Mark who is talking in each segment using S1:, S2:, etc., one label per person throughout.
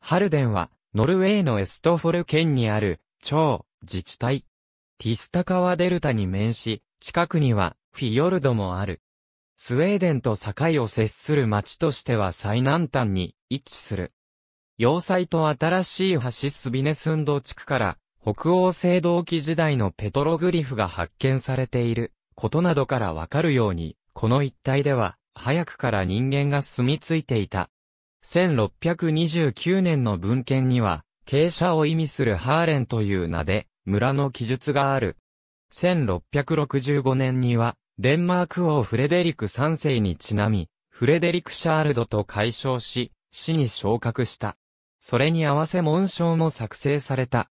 S1: ハルデンは、ノルウェーのエストフォル県にある、超自治体。ティスタ川デルタに面し、近くには、フィヨルドもある。スウェーデンと境を接する町としては最南端に位置する。要塞と新しい橋スビネスンド地区から、北欧青銅器時代のペトログリフが発見されていることなどからわかるように、この一帯では、早くから人間が住み着いていた。1629年の文献には、傾斜を意味するハーレンという名で、村の記述がある。1665年には、デンマーク王フレデリク3世にちなみ、フレデリク・シャールドと解消し、死に昇格した。それに合わせ紋章も作成された。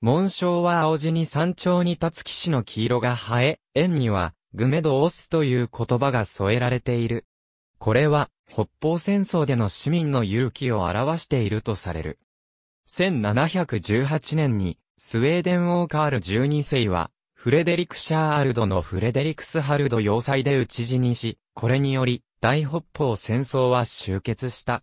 S1: 紋章は青地に山頂に立つ騎士の黄色が生え、円には、グメドオスという言葉が添えられている。これは、北方戦争での市民の勇気を表しているとされる。1718年に、スウェーデン王カール12世は、フレデリク・シャールドのフレデリクスハルド要塞で討ち死にし、これにより、大北方戦争は終結した。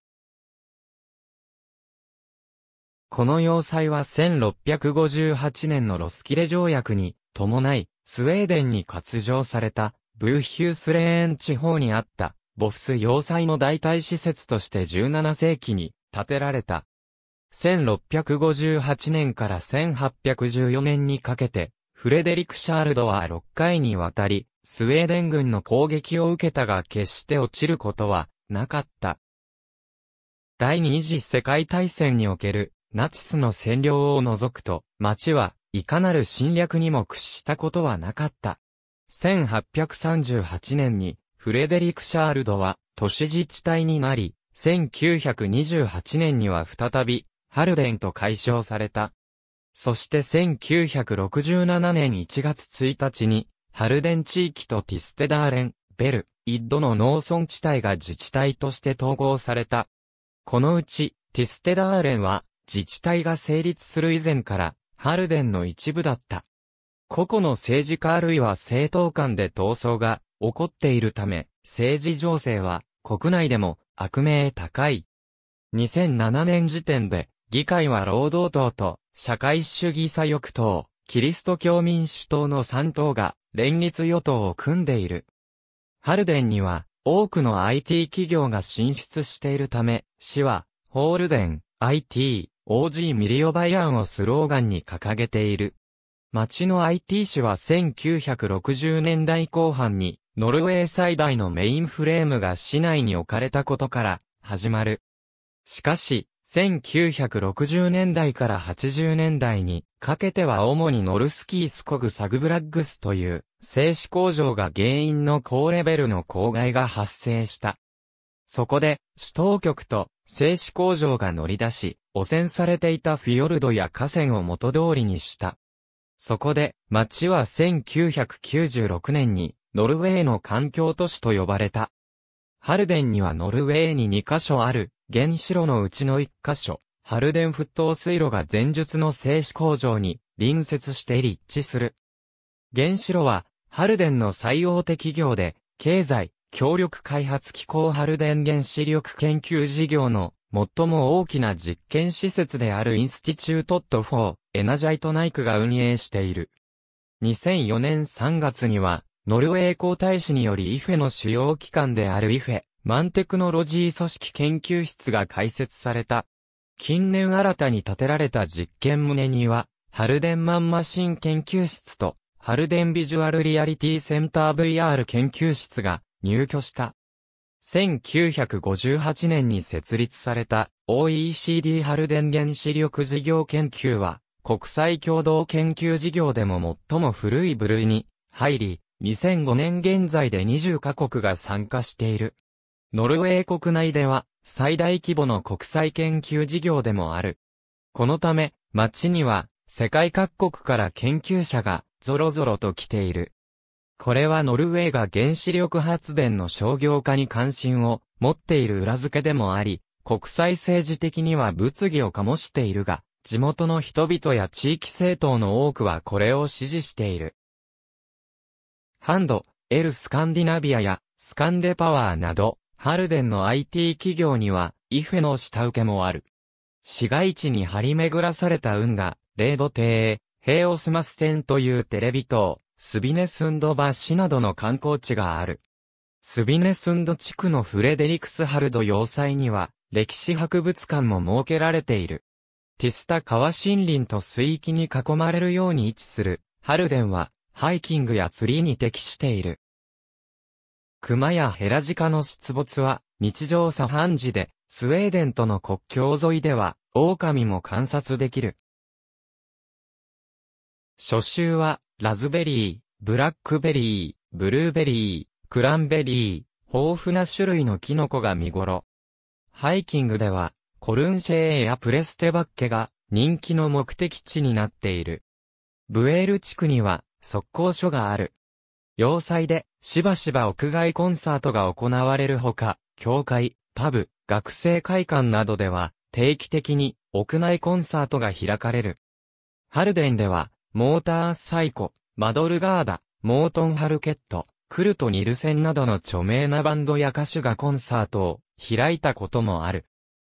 S1: この要塞は1658年のロスキレ条約に伴い、スウェーデンに割譲された、ブーヒュースレーン地方にあったボフス要塞の代替施設として17世紀に建てられた。1658年から1814年にかけて、フレデリク・シャールドは6回にわたり、スウェーデン軍の攻撃を受けたが決して落ちることはなかった。第二次世界大戦におけるナチスの占領を除くと、町はいかなる侵略にも屈したことはなかった。1838年にフレデリク・シャールドは都市自治体になり、1928年には再び、ハルデンと解消された。そして1967年1月1日に、ハルデン地域とティステダーレン、ベル、イッドの農村地帯が自治体として統合された。このうち、ティステダーレンは、自治体が成立する以前から、ハルデンの一部だった。個々の政治家あるいは政党間で闘争が起こっているため、政治情勢は国内でも悪名高い。2007年時点で、議会は労働党と社会主義左翼党、キリスト教民主党の3党が連立与党を組んでいる。ハルデンには多くの IT 企業が進出しているため、市はホールデン、IT、OG ミリオバイアンをスローガンに掲げている。町の IT 市は1960年代後半にノルウェー最大のメインフレームが市内に置かれたことから、始まる。しかし、1960年代から80年代にかけては主にノルスキースコグサグブラッグスという製紙工場が原因の高レベルの公害が発生した。そこで、市当局と製紙工場が乗り出し、汚染されていたフィヨルドや河川を元通りにした。そこで、町は1996年にノルウェーの環境都市と呼ばれた。ハルデンにはノルウェーに2カ所ある、原子炉のうちの1カ所、ハルデン沸騰水路が前述の製紙工場に隣接して立地する。原子炉は、ハルデンの最大手企業で、経済、協力開発機構ハルデン原子力研究事業の最も大きな実験施設であるインスティチュートットフォー、エナジャイトナイクが運営している。2004年3月にはノルウェー皇太子によりイフェの主要機関であるイフェ、マンテクノロジー組織研究室が開設された。近年新たに建てられた実験棟には、ハルデンマンマシン研究室と、ハルデンビジュアルリアリティセンター VR 研究室が入居した。1958年に設立された OECD ハルデン原子力事業研究は、国際共同研究事業でも最も古い部類に入り、2005年現在で20カ国が参加している。ノルウェー国内では最大規模の国際研究事業でもある。このため、街には世界各国から研究者がぞろぞろと来ている。これはノルウェーが原子力発電の商業化に関心を持っている裏付けでもあり、国際政治的には物議を醸しているが、地元の人々や地域政党の多くはこれを支持している。ハンド、エルスカンディナビアやスカンデパワーなど、ハルデンの IT 企業には、イフェの下請けもある。市街地に張り巡らされた運河、レード邸、ヘイオスマステンというテレビ塔、スビネスンド橋などの観光地がある。スビネスンド地区のフレデリクスハルド要塞には、歴史博物館も設けられている。ティスタ川森林と水域に囲まれるように位置する、ハルデンは、ハイキングや釣りに適している。熊やヘラジカの出没は、日常茶飯事で、スウェーデンとの国境沿いでは、狼も観察できる。初秋は、ラズベリー、ブラックベリー、ブルーベリー、クランベリー、豊富な種類のキノコが見頃。ハイキングでは、コルンシェーやプレステバッケが人気の目的地になっている。ブエール地区には速攻所がある。要塞で、しばしば屋外コンサートが行われるほか、教会、パブ、学生会館などでは、定期的に屋内コンサートが開かれる。ハルデンでは、モーターサイコ、マドルガーダ、モートンハルケット、クルト・ニルセンなどの著名なバンドや歌手がコンサートを開いたこともある。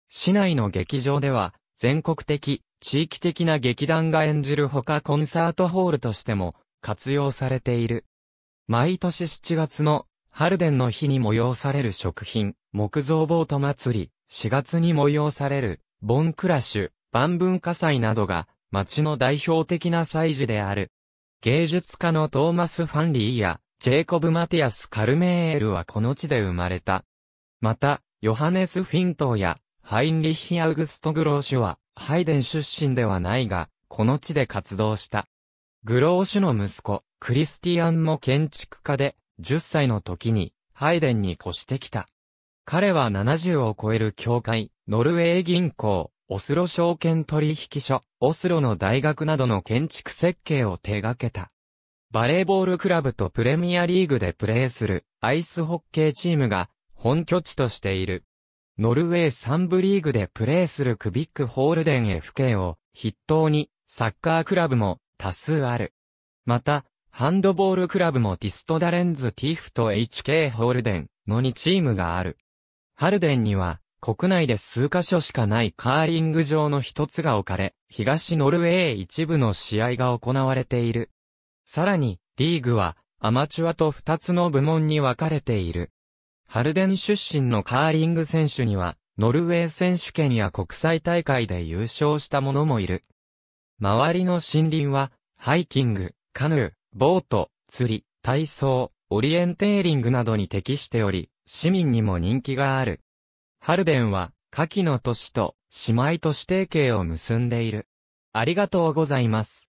S1: 市内の劇場では、全国的、地域的な劇団が演じるほかコンサートホールとしても活用されている。毎年7月の春殿の日に催される食品、木造ボート祭り、4月に催される、ボンクラッシュ、万文化祭などが、町の代表的な祭事である。芸術家のトーマス・ファンリーや、ジェイコブ・マティアス・カルメールはこの地で生まれた。また、ヨハネス・フィントーや、ハインリッヒ・アウグスト・グローシュは、ハイデン出身ではないが、この地で活動した。グローシュの息子、クリスティアンも建築家で、10歳の時に、ハイデンに越してきた。彼は70を超える教会、ノルウェー銀行、オスロ証券取引所、オスロの大学などの建築設計を手掛けた。バレーボールクラブとプレミアリーグでプレーするアイスホッケーチームが本拠地としている。ノルウェーン部リーグでプレーするクビックホールデン FK を筆頭にサッカークラブも多数ある。また、ハンドボールクラブもティストダレンズティフと HK ホールデンの2チームがある。ハルデンには、国内で数カ所しかないカーリング場の一つが置かれ、東ノルウェー一部の試合が行われている。さらに、リーグは、アマチュアと2つの部門に分かれている。ハルデン出身のカーリング選手には、ノルウェー選手権や国際大会で優勝した者もいる。周りの森林は、ハイキング、カヌー、ボート、釣り、体操、オリエンテーリングなどに適しており、市民にも人気がある。ハルデンは、下記の都市と姉妹都市提携を結んでいる。ありがとうございます。